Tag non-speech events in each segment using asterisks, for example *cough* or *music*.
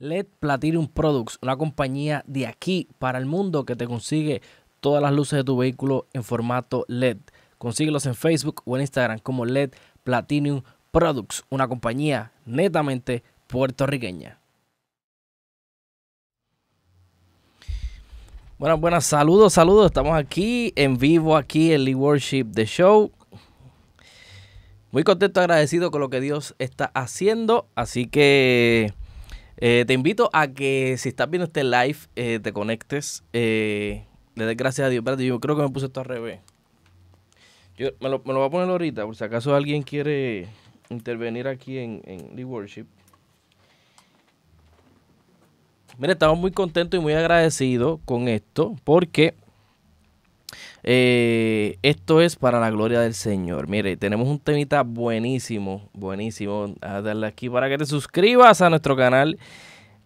LED Platinum Products, una compañía de aquí para el mundo que te consigue todas las luces de tu vehículo en formato LED. Consíguelos en Facebook o en Instagram como LED Platinum Products, una compañía netamente puertorriqueña. bueno, buenas, saludos, saludos. Estamos aquí en vivo, aquí en Lee Worship The Show. Muy contento, agradecido con lo que Dios está haciendo. Así que eh, te invito a que si estás viendo este live, eh, te conectes. Eh, le des gracias a Dios. Espérate, yo creo que me puse esto al revés. Yo me lo, me voy a poner ahorita, por si acaso alguien quiere intervenir aquí en, en The Worship. Mira, estamos muy contentos y muy agradecidos con esto, porque eh, esto es para la gloria del Señor. Mire, tenemos un temita buenísimo, buenísimo. A darle aquí para que te suscribas a nuestro canal,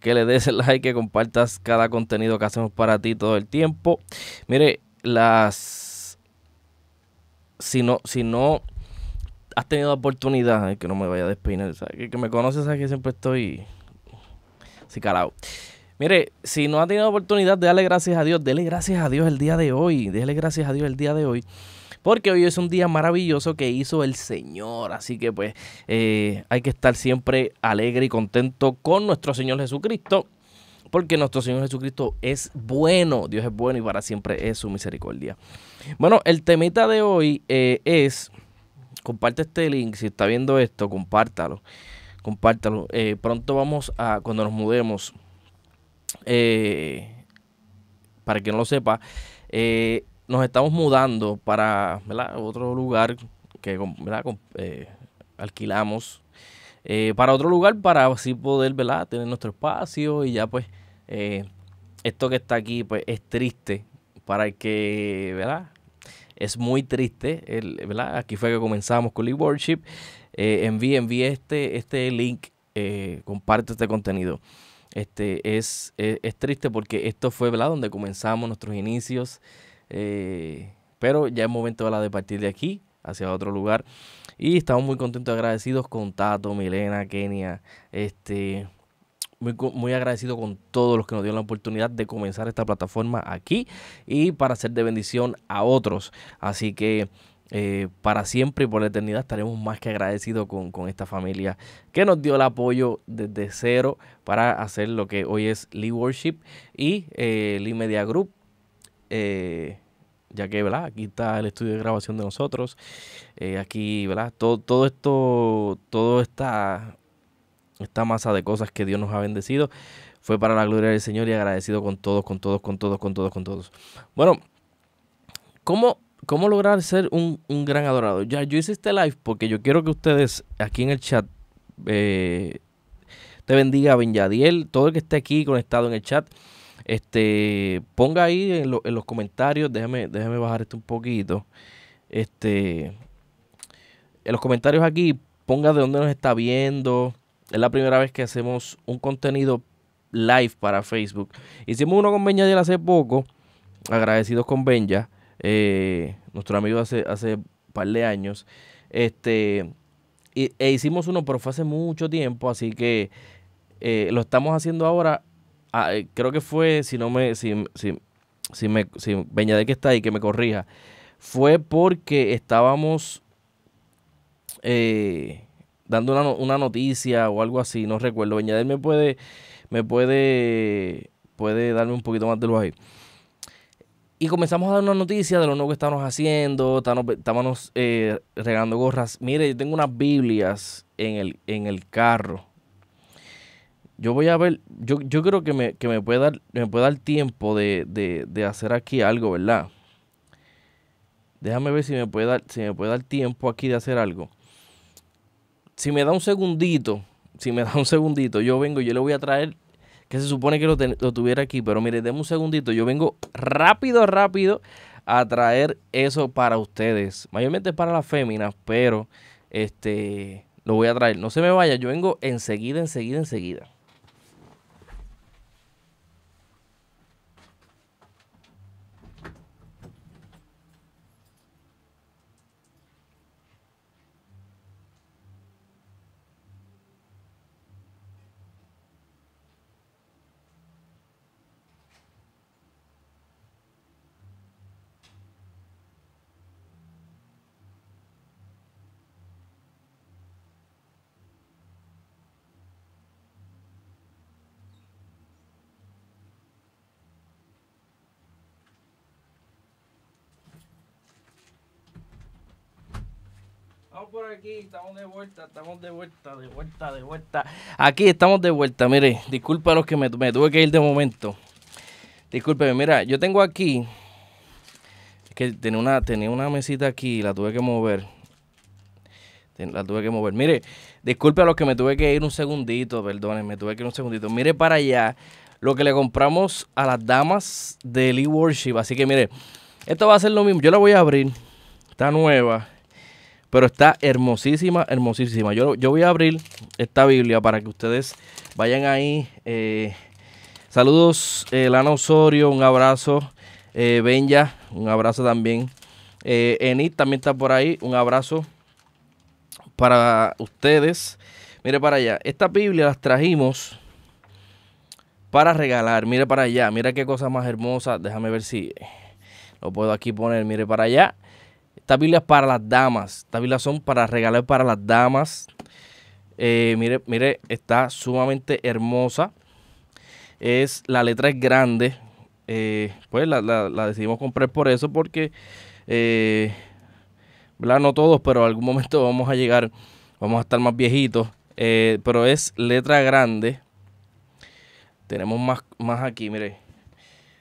que le des el *laughs* like, que compartas cada contenido que hacemos para ti todo el tiempo. Mire, las... Si no, si no has tenido oportunidad, que no me vaya a despeinar, Que, me conoces, aquí que siempre estoy... Sí, calado. Mire, si no ha tenido oportunidad de darle gracias a Dios, déle gracias a Dios el día de hoy. Déle gracias a Dios el día de hoy. Porque hoy es un día maravilloso que hizo el Señor. Así que pues eh, hay que estar siempre alegre y contento con nuestro Señor Jesucristo. Porque nuestro Señor Jesucristo es bueno. Dios es bueno y para siempre es su misericordia. Bueno, el temita de hoy eh, es... Comparte este link. Si está viendo esto, compártalo. Compártalo. Eh, pronto vamos a... Cuando nos mudemos eh, para que no lo sepa, eh, nos estamos mudando para otro lugar que ¿verdad? Eh, alquilamos, para otro lugar para así poder ¿verdad? tener nuestro espacio y ya pues esto que está aquí pues es triste para que, ¿verdad? Es muy triste, ¿verdad? Aquí fue que comenzamos con League Worship. envíe, envíe este, este link, comparte este contenido. Este, es, triste porque esto fue donde comenzamos nuestros inicios, eh, pero ya es momento de partir de aquí hacia otro lugar. Y estamos muy contentos y agradecidos con Tato, Milena, Kenia, este, muy, muy, agradecido con todos los que nos dieron la oportunidad de comenzar esta plataforma aquí y para ser de bendición a otros. Así que eh, para siempre y por la eternidad estaremos más que agradecidos con, esta familia que nos dio el apoyo desde cero para hacer lo que hoy es Lee Worship y eh, Lee Media Group. Eh, ya que ¿verdad? aquí está el estudio de grabación de nosotros. aquí, ¿verdad? Todo, todo esto, toda esta, esta masa de cosas que Dios nos ha bendecido fue para la gloria del Señor y agradecido con todos, con todos, con todos, con todos, con todos. Bueno, ¿cómo ¿Cómo lograr ser un, gran adorador? Ya, yo hice este live porque yo quiero que ustedes aquí en el chat eh, te bendiga, Ben Yadiel, todo el que esté aquí conectado en el chat. Este, ponga ahí en, los comentarios, déjame, déjame bajar esto un poquito. Este, en los comentarios aquí, ponga de dónde nos está viendo. Es la primera vez que hacemos un contenido live para Facebook. Hicimos uno con Benja hace poco. Agradecidos con Benja eh, nuestro amigo hace, hace par de años. Este, y, e hicimos uno, pero fue hace mucho tiempo, así que eh, lo estamos haciendo ahora. Ah, eh, creo que fue, si no me, si, si, si me, si Beñade que está ahí, que me corrija. Fue porque estábamos eh, dando una, una, noticia o algo así, no recuerdo. Beñader me puede, me puede, puede darme un poquito más de luz ahí. Y comenzamos a dar una noticia de lo nuevo que estamos haciendo, estábamos eh, regando gorras. Mire, yo tengo unas Biblias en el, en el carro. Yo voy a ver, yo, creo que me, puede dar, me puede dar tiempo de, de hacer aquí algo, ¿verdad? Déjame ver si me puede dar, si me puede dar tiempo aquí de hacer algo. Si me da un segundito, si me *laughs* da un segundito, yo vengo, yo le voy a traer que se supone que lo, tuviera aquí. Pero mire, denme un segundito. Yo vengo rápido, rápido a traer eso para ustedes. Mayormente para las féminas, pero este lo voy a traer. No se me vaya, yo vengo enseguida, enseguida, enseguida. Estamos por aquí, estamos de vuelta, estamos de vuelta, de vuelta, de vuelta. Aquí estamos de vuelta, mire, disculpa a los que me, tuve que ir de momento. Disculpe, mira, yo tengo aquí, que tenía una, tenía una mesita aquí, la tuve que mover. La tuve que mover. Mire, disculpe a los que me tuve que ir un segundito, perdonen, me tuve que ir un segundito. Mire para allá lo que le compramos a las damas de Lee Worship. Así que mire, esto va a ser lo mismo. Yo la voy a abrir. Está nueva pero está hermosísima, hermosísima. Yo, yo voy a abrir esta Biblia para que ustedes vayan ahí. Eh, saludos, Lana Osorio, un abrazo. Eh, Benja, un abrazo también. Eh, Enid también está por ahí, un abrazo para ustedes. Mire para allá, esta Biblia las trajimos para regalar. Mire para allá, mira qué cosa más hermosa. Déjame ver si lo puedo aquí poner. Mire para allá. Biblia es para las damas. Estas Biblia son para regalar para las damas. Eh, mire, mire, está sumamente hermosa. Es, la letra es grande. Eh, pues la, decidimos comprar por eso porque, eh, No todos, pero algún momento *laughs* vamos a llegar, vamos a estar más viejitos. pero es letra grande. Tenemos más, más aquí, mire.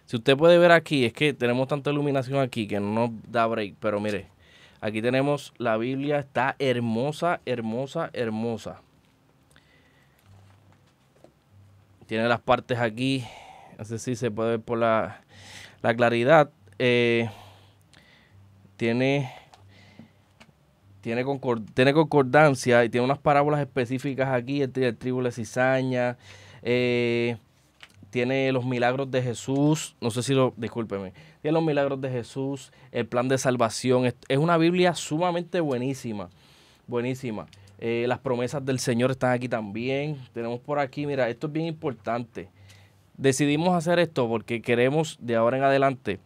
Si usted puede ver aquí, es que tenemos tanta iluminación aquí que no da break, pero mire. Aquí tenemos la Biblia, está hermosa, hermosa, hermosa. Tiene las partes aquí, no sé si se puede ver por la, claridad. Eh, tiene, tiene, tiene, concordancia y tiene unas parábolas específicas aquí, el, el de de cizaña. Eh, tiene los milagros de Jesús, no sé si lo, discúlpeme, tiene los milagros de Jesús, el plan de salvación, es, una Biblia sumamente buenísima, buenísima. Eh, las promesas del Señor están aquí también, tenemos por aquí, mira, esto es bien importante. Decidimos hacer esto porque queremos de ahora en adelante.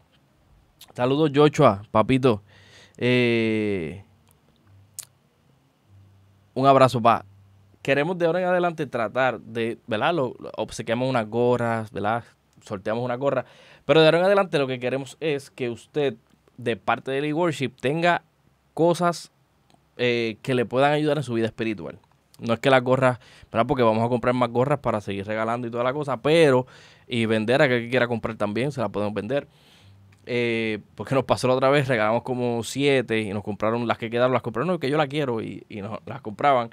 Saludos, Joshua, papito. Eh, un abrazo, pa queremos de ahora en adelante tratar de, ¿verdad? Lo, unas gorras, ¿verdad? Sorteamos una gorra. Pero de ahora en adelante lo que queremos es que usted, de parte de Lee Worship, tenga cosas eh, que le puedan ayudar en su vida espiritual. No es que las gorras, ¿verdad? Porque vamos a comprar más gorras para seguir regalando y toda la cosa, pero y vender a que quiera comprar también, se la podemos vender. Eh, porque nos pasó la otra vez, regalamos como siete y nos compraron las que quedaron, las compraron, no, que yo la quiero y, y nos las compraban.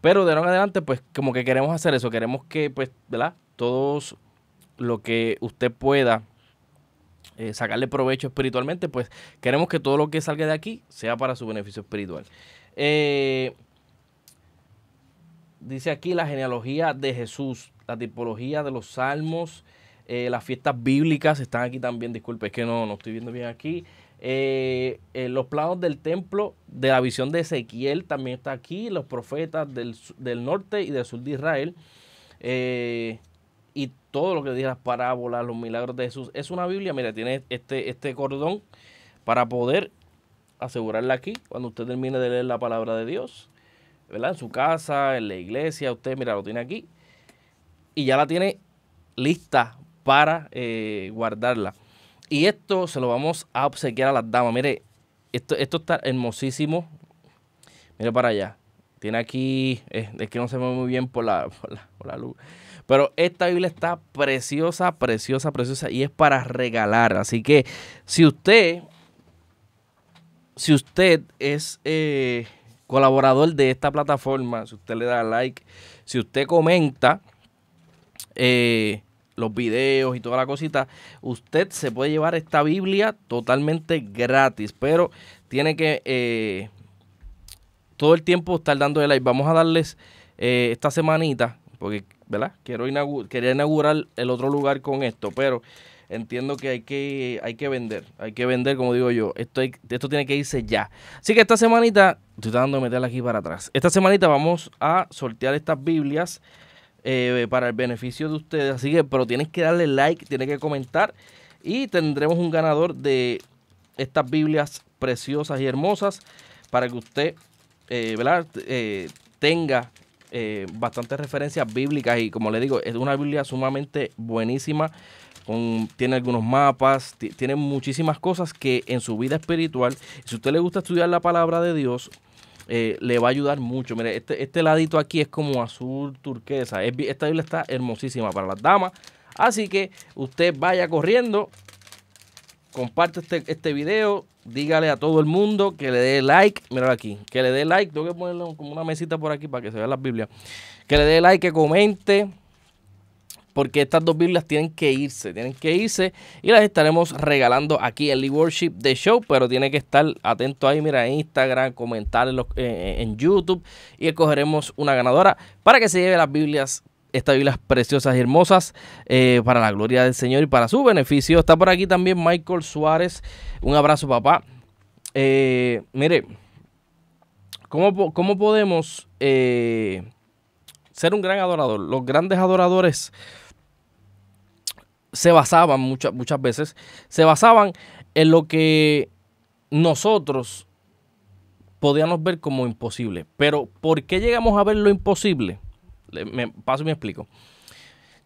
Pero de ahora en adelante, pues como que queremos hacer eso, queremos que, pues, ¿verdad? Todos lo que usted pueda eh, sacarle provecho espiritualmente, pues queremos que todo lo que salga de aquí sea para su beneficio espiritual. Eh, dice aquí la genealogía de Jesús, la tipología de los salmos, eh, las fiestas bíblicas están aquí también, disculpe, es que no, no estoy viendo bien aquí. Eh, eh, los planos del templo de la visión de Ezequiel también está aquí, los profetas del, norte y del sur de Israel, eh, y todo lo que dice las parábolas, los milagros de Jesús. Es una Biblia, mira, tiene este, este cordón para poder asegurarla aquí cuando usted termine de leer la palabra de Dios, ¿verdad? En su casa, en la iglesia, usted, mira, lo tiene aquí, y ya la tiene lista para guardarla. Y esto se lo vamos a obsequiar a las damas. Mire, esto, esto está hermosísimo. Mire para allá. Tiene aquí, eh, es que no se ve muy bien por la, la, luz. Pero esta Biblia está preciosa, preciosa, preciosa y es para regalar. Así que si usted, si usted es eh, colaborador de esta plataforma, si usted le da like, si usted comenta, eh, los videos y toda la cosita, usted se puede llevar esta Biblia totalmente gratis, pero tiene que eh, todo el tiempo estar el like. Vamos a darles eh, esta semanita, porque, ¿verdad? Quiero quería inaugurar el otro lugar con esto, pero entiendo que hay que, hay que vender, hay que vender, como digo yo, esto, esto tiene que irse ya. Así que esta semanita, estoy tratando de meterla aquí para atrás, esta semanita vamos a sortear estas Biblias eh, para el beneficio de ustedes. Así que, pero tienes que darle like, tienes que comentar y tendremos un ganador de estas Biblias preciosas y hermosas para que usted eh, eh tenga eh, bastantes referencias bíblicas y como le digo, es una Biblia sumamente buenísima. tiene algunos mapas, tiene muchísimas cosas que en su vida espiritual, si usted le gusta estudiar la palabra de Dios, eh, le va a ayudar mucho. Mire, este, este ladito aquí es como azul turquesa. esta Biblia está hermosísima para las damas. Así que usted vaya corriendo, comparte este, este video, dígale a todo el mundo que le dé like. Míralo aquí, que le dé like. Tengo que ponerle como una mesita por aquí para que se vea la biblia. Que le dé like, que comente porque estas dos Biblias tienen que irse, tienen que irse y las estaremos regalando aquí en Lee Worship The Show, pero tiene que estar atento ahí, mira, Instagram, comentar eh, eh, en, YouTube y escogeremos una ganadora para que se lleve las Biblias estas Biblias preciosas y hermosas eh, para la gloria del Señor y para su beneficio. Está por aquí también Michael Suárez. Un abrazo, papá. mire, ¿cómo, cómo podemos ser un gran adorador? Los grandes adoradores se basaban muchas, muchas veces, se basaban en lo que nosotros podíamos ver como imposible. Pero ¿por qué llegamos a ver lo imposible? Me paso y me explico.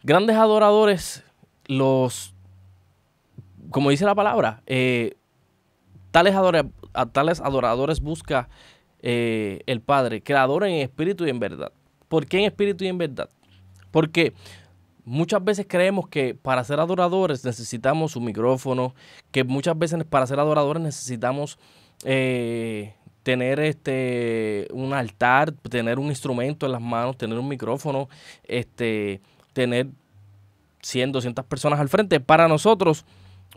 Grandes adoradores, los, como dice la palabra, eh, tales, a tales adoradores busca eh, el Padre, creador en espíritu y en verdad. ¿Por qué en espíritu y en verdad? Porque muchas veces creemos que para ser adoradores necesitamos un micrófono, que muchas veces para ser adoradores necesitamos eh, tener este un altar, tener un instrumento en las manos, tener un micrófono, este, tener 100, 200 personas al frente, para nosotros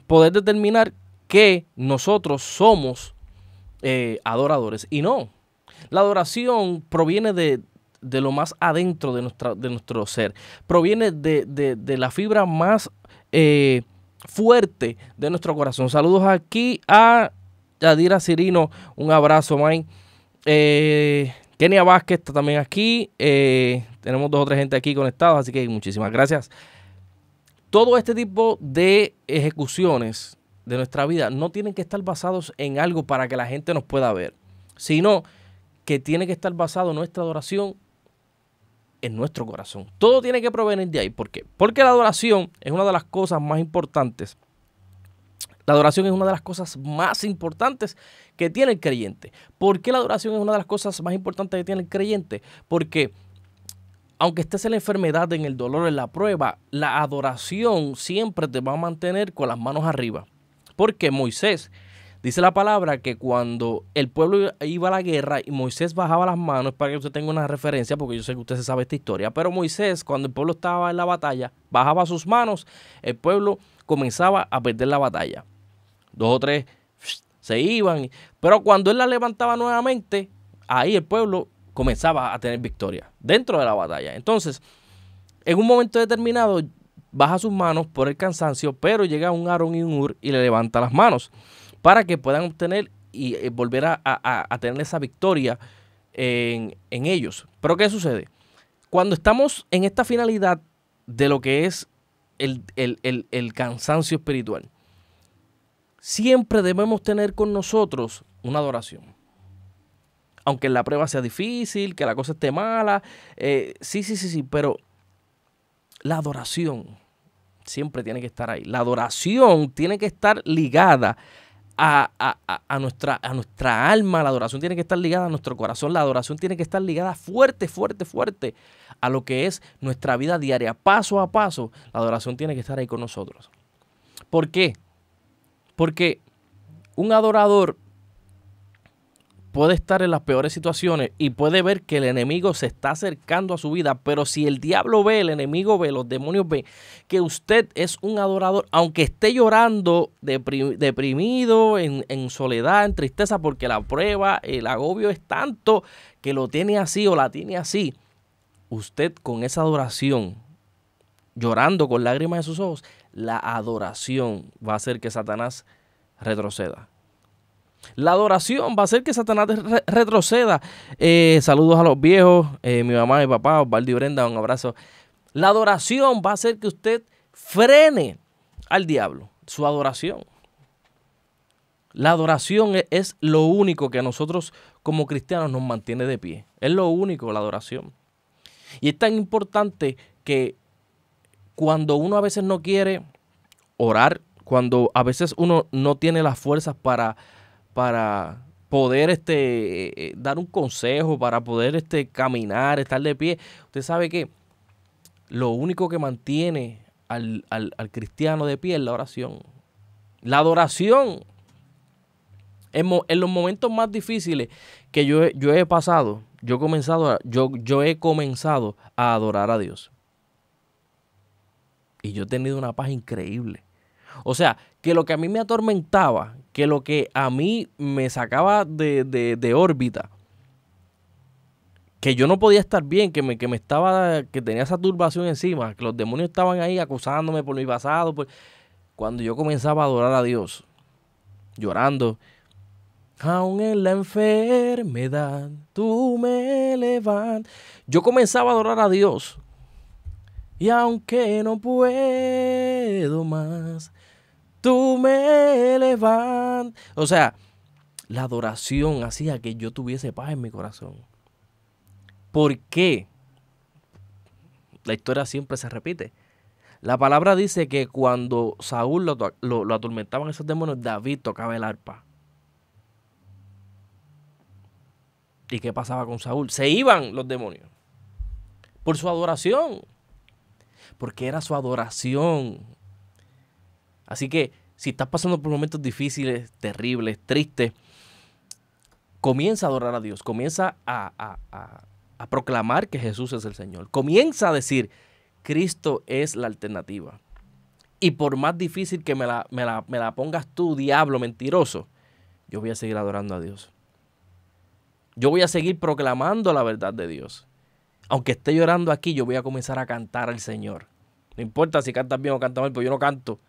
poder determinar que nosotros somos eh, adoradores. Y no, la adoración proviene de de lo más adentro de, nuestra, de nuestro ser. Proviene de, la fibra más eh, fuerte de nuestro corazón. Saludos aquí a Yadira Cirino. Un abrazo, Mike. Eh, Kenia Vázquez está también aquí. Eh, tenemos dos o tres gente aquí conectados, así que muchísimas gracias. Todo este tipo de ejecuciones de nuestra vida no tienen que estar basados en algo para que la gente nos pueda ver, sino que tiene que estar basado nuestra adoración en nuestro corazón. Todo tiene que provenir de ahí. ¿Por qué? Porque la adoración es una de las cosas más importantes. La adoración es una de las cosas más importantes que tiene el creyente. ¿Por qué la adoración es una de las cosas más importantes que tiene el creyente? Porque aunque estés en la enfermedad, en el dolor, en la prueba, la adoración siempre te va a mantener con las manos arriba. Porque Moisés Dice la palabra que cuando el pueblo iba a la guerra y Moisés bajaba las manos, para que usted tenga una referencia, porque yo sé que usted se sabe esta historia, pero Moisés, cuando el pueblo estaba en la batalla, bajaba sus manos, el pueblo comenzaba a perder la batalla. Dos o tres se iban, pero cuando él la levantaba nuevamente, ahí el pueblo comenzaba a tener victoria dentro de la batalla. Entonces, en un momento determinado, baja sus manos por el cansancio, pero llega un Aaron y un Ur y le levanta las manos para que puedan obtener y eh, volver a, tener esa victoria en, ellos. Pero ¿qué sucede? Cuando estamos en esta finalidad de lo que es el, cansancio espiritual. Siempre debemos tener con nosotros una adoración. Aunque la prueba sea difícil, que la cosa esté mala, eh, sí, sí, sí, sí, pero la adoración siempre tiene que estar ahí. La adoración tiene que estar ligada a, nuestra, a nuestra alma, la adoración tiene que estar ligada a nuestro corazón, la adoración tiene que estar ligada fuerte, fuerte, fuerte a lo que es nuestra vida diaria, paso a paso, la adoración tiene que estar ahí con nosotros. ¿Por qué? Porque un adorador puede estar en las peores situaciones y puede ver que el enemigo se está acercando a su vida, pero si el diablo ve, el enemigo ve, los demonios ven, que usted es un adorador, aunque esté llorando, deprimido, en, soledad, en tristeza, porque la prueba, el agobio es tanto que lo tiene así o la tiene así, usted con esa adoración, llorando con lágrimas de sus ojos, la adoración va a hacer que Satanás retroceda. La adoración va a hacer que Satanás retroceda. Eh, saludos a los viejos, eh, mi mamá, y papá, Osvaldo y Brenda, un abrazo. La adoración va a hacer que usted frene al diablo, su adoración. La adoración es, es lo único que a nosotros como cristianos nos mantiene de pie. Es lo único, la adoración. Y es tan importante que cuando uno a veces no quiere orar, cuando a veces uno no tiene las fuerzas para para poder este, eh, eh, dar un consejo, para poder este, caminar, estar de pie. Usted sabe que lo único que mantiene al, cristiano de pie es la oración. La adoración. En, los momentos más difíciles que yo, he pasado, yo he, comenzado yo, yo he comenzado a adorar a Dios. Y yo he tenido una paz increíble. O sea, que lo que a mí me atormentaba, que lo que a mí me sacaba de, de, órbita, que yo no podía estar bien, que me, que me estaba, que tenía esa turbación encima, que los demonios estaban ahí acusándome por mi pasado, cuando yo comenzaba a adorar a Dios, llorando, aún en la enfermedad, tú me levantas. Yo comenzaba a adorar a Dios. Y aunque no puedo más, tú me levantas. O sea, la adoración hacía que yo tuviese paz en mi corazón. ¿Por qué? La historia siempre se repite. La palabra dice que cuando Saúl lo, atormentaban esos demonios, David tocaba el arpa. ¿Y qué pasaba con Saúl? Se iban los demonios. Por su adoración. Porque era su adoración Así que si estás pasando por momentos difíciles, terribles, tristes, comienza a adorar a Dios, comienza a, proclamar que Jesús es el Señor, comienza a decir, Cristo es la alternativa. Y por más difícil que me la, pongas tú, diablo mentiroso, yo voy a seguir adorando a Dios. Yo voy a seguir proclamando la verdad de Dios. Aunque esté llorando aquí, yo voy a comenzar a cantar al Señor. No importa si cantas bien o cantas mal, pues yo no canto.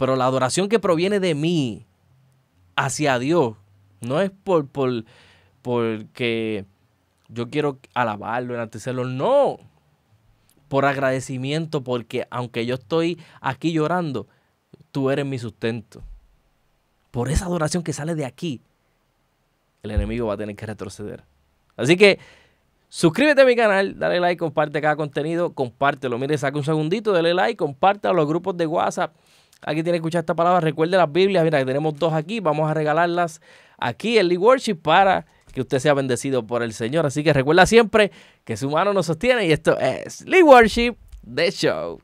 Pero la adoración que proviene de mí hacia Dios no es por, por porque yo quiero alabarlo, enaltecerlo, no. Por agradecimiento, porque aunque yo estoy aquí llorando, tú eres mi sustento. Por esa adoración que sale de aquí, el enemigo va a tener que retroceder. Así que suscríbete a mi canal, dale like, comparte cada contenido, compártelo. Mire, saca un segundito, dale like, compártelo a los grupos de WhatsApp. Aquí tiene que escuchar esta palabra. Recuerde las Biblias. Mira, que tenemos dos aquí. Vamos a regalarlas aquí en Lee Worship para que usted sea bendecido por el Señor. Así que recuerda siempre que su mano nos sostiene. Y esto es Lee Worship The Show.